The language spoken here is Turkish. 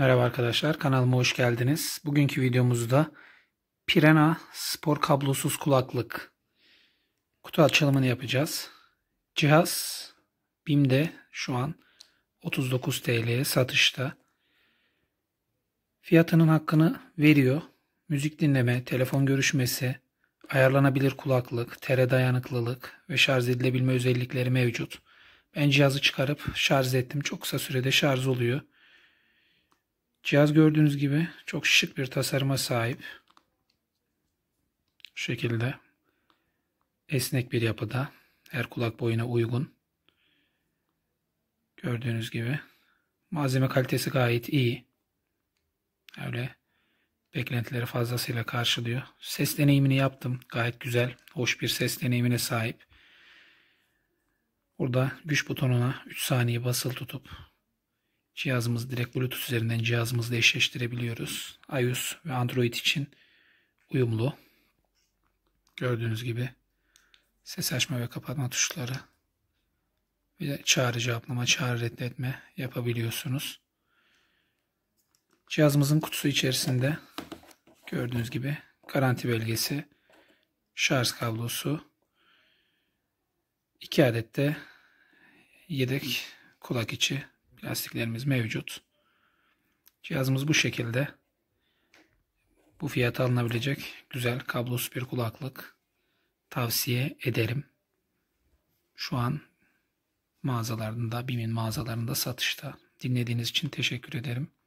Merhaba arkadaşlar kanalıma hoş geldiniz. Bugünkü videomuzda Pirena spor kablosuz kulaklık kutu açılımını yapacağız. Cihaz BİM'de şu an 39 TL'ye satışta. Fiyatının hakkını veriyor. Müzik dinleme, telefon görüşmesi, ayarlanabilir kulaklık, tere dayanıklılık ve şarj edilebilme özellikleri mevcut. Ben cihazı çıkarıp şarj ettim. Çok kısa sürede şarj oluyor. Cihaz gördüğünüz gibi çok şık bir tasarıma sahip. Şu şekilde esnek bir yapıda. Her kulak boyuna uygun. Gördüğünüz gibi. Malzeme kalitesi gayet iyi. Öyle beklentileri fazlasıyla karşılıyor. Ses deneyimini yaptım. Gayet güzel, hoş bir ses deneyimine sahip. Burada güç butonuna 3 saniye basılı tutup cihazımızı direkt Bluetooth üzerinden cihazımızla eşleştirebiliyoruz. iOS ve Android için uyumlu. Gördüğünüz gibi ses açma ve kapatma tuşları ve çağrı cevaplama, çağrı reddetme yapabiliyorsunuz. Cihazımızın kutusu içerisinde gördüğünüz gibi garanti belgesi, şarj kablosu, iki adet de yedek kulak içi Lastiklerimiz mevcut. Cihazımız bu şekilde. Bu fiyata alınabilecek güzel kablosuz bir kulaklık tavsiye ederim. Şu an mağazalarında, BİM'in mağazalarında satışta. Dinlediğiniz için teşekkür ederim.